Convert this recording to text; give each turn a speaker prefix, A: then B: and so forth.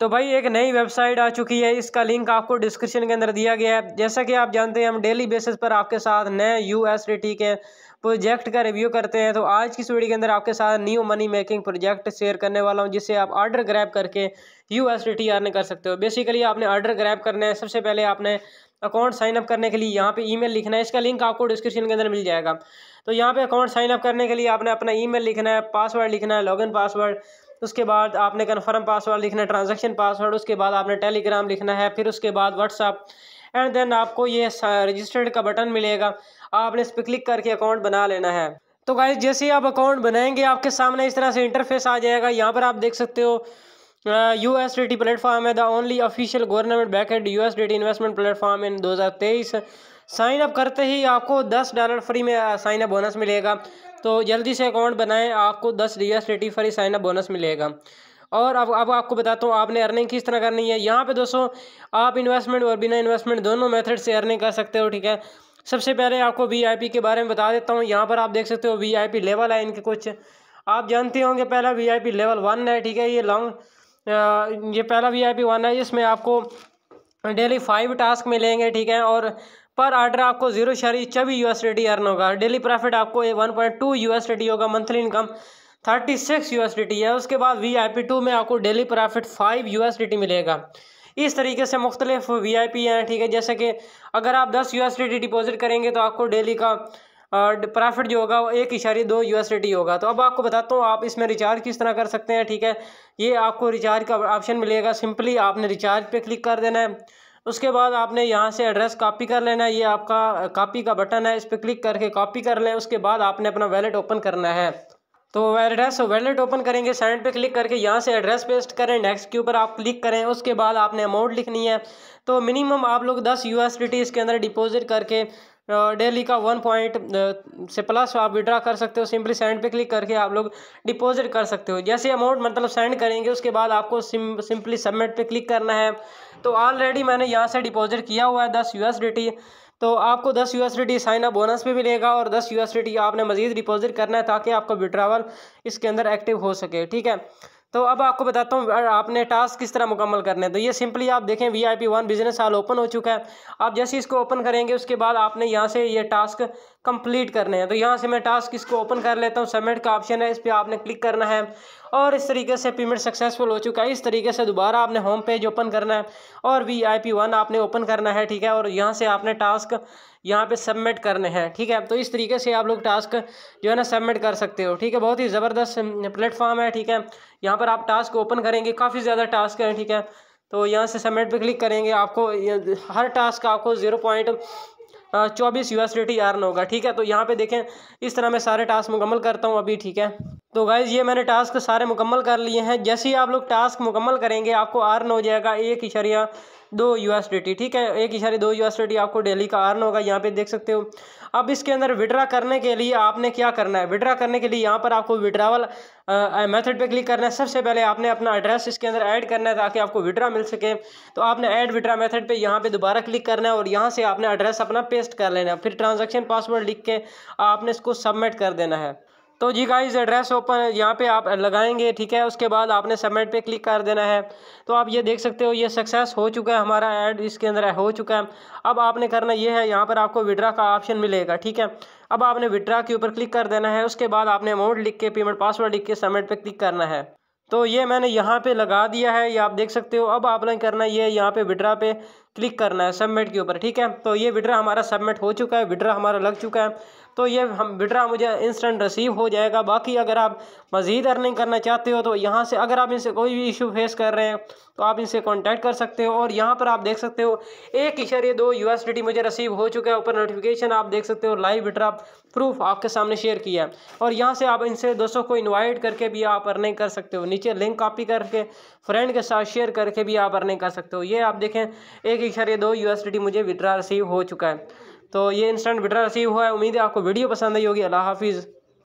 A: तो भाई एक नई वेबसाइट आ चुकी है इसका लिंक आपको डिस्क्रिप्शन के अंदर दिया गया है जैसा कि आप जानते हैं हम डेली बेसिस पर आपके साथ नए यू एस के प्रोजेक्ट का रिव्यू करते हैं तो आज की इस वीडियो के अंदर आपके साथ new money making project share करने वाला हूं जिससे आप ऑर्डर ग्रैप करके U S D T earn कर सकते हो बेसिकली आपने ऑर्डर ग्रैप करना है सबसे पहले आपने अकाउंट साइन अप करने के लिए यहाँ पे ईमेल लिखना है इसका लिंक आपको डिस्क्रिप्शन के अंदर मिल जाएगा तो यहाँ पे अकाउंट साइन अप करने के लिए आपने अपना ईमेल लिखना है पासवर्ड लिखना है लॉगिन पासवर्ड उसके बाद आपने कन्फर्म पासवर्ड लिखना है ट्रांजेक्शन पासवर्ड उसके बाद आपने टेलीग्राम लिखना है फिर उसके बाद व्हाट्सअप एंड देन आपको ये रजिस्टर्ड का बटन मिलेगा आपने इस पर क्लिक करके अकाउंट बना लेना है तो गाइज जैसे ही आप अकाउंट बनाएंगे आपके सामने इस तरह से इंटरफेस आ जाएगा यहाँ पर आप देख सकते हो U S D T platform है the only official government backed U S D T investment platform in दो हज़ार तेईस साइन अप करते ही आपको दस डॉलर फ्री में साइन अप बोनस मिलेगा तो जल्दी से अकाउंट बनाएं आपको दस D S free sign up bonus मिलेगा और अब अब आपको बताता हूँ आपने अर्निंग किस तरह करनी है यहाँ पे दोस्तों आप इन्वेस्टमेंट और बिना इन्वेस्टमेंट दोनों मेथड से अर्निंग कर सकते हो ठीक है सबसे पहले आपको वी के बारे में बता देता हूँ यहाँ पर आप देख सकते हो वी लेवल है इनके कुछ आप जानते होंगे पहला वी लेवल वन है ठीक है ये लॉन्ग ये पहला वी वन है इसमें आपको डेली फाइव टास्क मिलेंगे ठीक है और पर आर्डर आपको जीरो शारी चौबी यू एस अर्न होगा डेली प्रॉफिट आपको one point two U S होगा monthly income thirty six U S है उसके बाद वी आई पी टू में आपको daily profit five U S मिलेगा इस तरीके से मुख्तलिफ वी आई पी हैं ठीक है जैसे कि अगर आप दस यू एस डिपॉजिट करेंगे तो आपको डेली का प्रॉफिट जो होगा वो एक इशारे दो यू एस होगा तो अब आपको बताता हूँ आप इसमें रिचार्ज किस तरह कर सकते हैं ठीक है ये आपको रिचार्ज का ऑप्शन मिलेगा सिंपली आपने रिचार्ज पे क्लिक कर देना है उसके बाद आपने यहाँ से एड्रेस कॉपी कर लेना है ये आपका कॉपी का बटन है इस पर क्लिक करके कॉपी कर लें उसके बाद आपने अपना वैलेट ओपन करना है तो एड्रेस वैलेट ओपन करेंगे सेंड पे क्लिक करके यहाँ से एड्रेस पेस्ट करें नेक्स्ट के ऊपर आप क्लिक करें उसके बाद आपने अमाउंट लिखनी है तो मिनिमम आप लोग दस यू इसके अंदर डिपॉजिट करके डेली का वन पॉइंट से प्लस आप विड्रा कर सकते हो सिंपली सेंड पे क्लिक करके आप लोग डिपॉजिट कर सकते हो जैसे अमाउंट मतलब सेंड करेंगे उसके बाद आपको सिंपली सबमिट पे क्लिक करना है तो ऑलरेडी मैंने यहाँ से डिपॉजिट किया हुआ है दस यू तो आपको दस U S D sign up bonus भी मिलेगा और दस यू एस डी आपने मजीद डिपॉजिट करना है ताकि आपका विड्रावल इसके अंदर एक्टिव हो सके ठीक है तो अब आपको बताता हूँ आपने टास्क किस तरह मुकम्मल करने हैं तो ये सिंपली आप देखें V I P one business hall open हो चुका है आप जैसे इसको ओपन करेंगे उसके बाद आपने यहाँ से ये टास्क कंप्लीट करने हैं तो यहाँ से मैं टास्क इसको ओपन कर लेता हूँ सबमिट का ऑप्शन है इस पर आपने क्लिक करना है और इस तरीके से पेमेंट सक्सेसफुल हो चुका है इस तरीके से दोबारा आपने होम पेज ओपन करना है और वी आई पी वन आपने ओपन करना है ठीक है और यहाँ से आपने टास्क यहाँ पे सबमिट करने हैं ठीक है तो इस तरीके से आप लोग टास्क जो है ना सबमिट कर सकते हो ठीक है बहुत ही ज़बरदस्त प्लेटफॉर्म है ठीक है यहाँ पर आप टास्क ओपन करेंगे काफ़ी ज़्यादा टास्क हैं ठीक है तो यहाँ से सबमिट पे क्लिक करेंगे आपको हर टास्क आपको ज़ीरो पॉइंट चौबीस यू एस डी अर्न होगा ठीक है तो यहाँ पे देखें इस तरह मैं सारे टास्क मुकम्मल करता हूँ अभी ठीक है तो गाइज़ ये मैंने टास्क सारे मुकम्मल कर लिए हैं जैसे ही आप लोग टास्क मुकम्मल करेंगे आपको अर्न हो जाएगा एक इशारिया दो यू एस डी टी ठीक है एक इशारे दो यू एस डी टी आपको डेली का अर्न होगा यहाँ पे देख सकते हो अब इसके अंदर विड्रा करने के लिए आपने क्या करना है विड्रा करने के लिए यहाँ पर आपको विड्रावल मेथड पे क्लिक करना है सबसे पहले आपने अपना एड्रेस इसके अंदर ऐड करना है ताकि आपको विड्रा मिल सके तो आपने ऐड विड्रा मेथड पे यहाँ पे दोबारा क्लिक करना है और यहाँ से आपने एड्रेस अपना पेस्ट कर लेना है फिर ट्रांजेक्शन पासवर्ड लिख के आपने इसको सबमिट कर देना है तो जी गाइज एड्रेस ओपन यहाँ पे आप लगाएंगे ठीक है उसके बाद आपने सबमिट पे क्लिक कर देना है तो आप ये देख सकते हो ये सक्सेस हो चुका है हमारा ऐड इसके अंदर हो चुका है अब आपने करना ये है यहाँ पर आपको विड्रा का ऑप्शन मिलेगा ठीक है अब आपने विड्रा के ऊपर क्लिक कर देना है उसके बाद आपने अमाउंट लिख के पेमेंट पासवर्ड लिख के सबमिट पर क्लिक करना है तो ये मैंने यहाँ पे लगा दिया है ये आप देख सकते हो अब आपने करना ये यहाँ पे विड्रा पे क्लिक करना है सबमिट के ऊपर ठीक है तो ये विड्रा हमारा सबमिट हो चुका है विड्रा हमारा लग चुका है तो ये हम विड्रा मुझे इंस्टेंट रिसीव हो जाएगा बाकी अगर आप मज़ीद अर्निंग करना चाहते हो तो यहाँ से अगर आप इनसे कोई भी इशू फेस कर रहे हैं तो आप इनसे कॉन्टैक्ट कर सकते हो और यहाँ पर आप देख सकते हो एक ये दो यू मुझे रिसीव हो चुका है ऊपर नोटिफिकेशन आप देख सकते हो लाइव विड्रा प्रूफ आपके सामने शेयर किया है और यहाँ से आप इनसे दोस्तों को इन्वाइट करके भी आप अर्निंग कर सकते हो नीचे लिंक कॉपी करके फ्रेंड के साथ शेयर करके भी आप अर्निंग कर सकते हो ये आप देखें एक एक इशारे दो यूएसडीटी मुझे विड्रा रिसीव हो चुका है तो ये इंस्टेंट विड्रा रिसीव हुआ है उम्मीद है आपको वीडियो पसंद आई होगी अल्लाह हाफिज़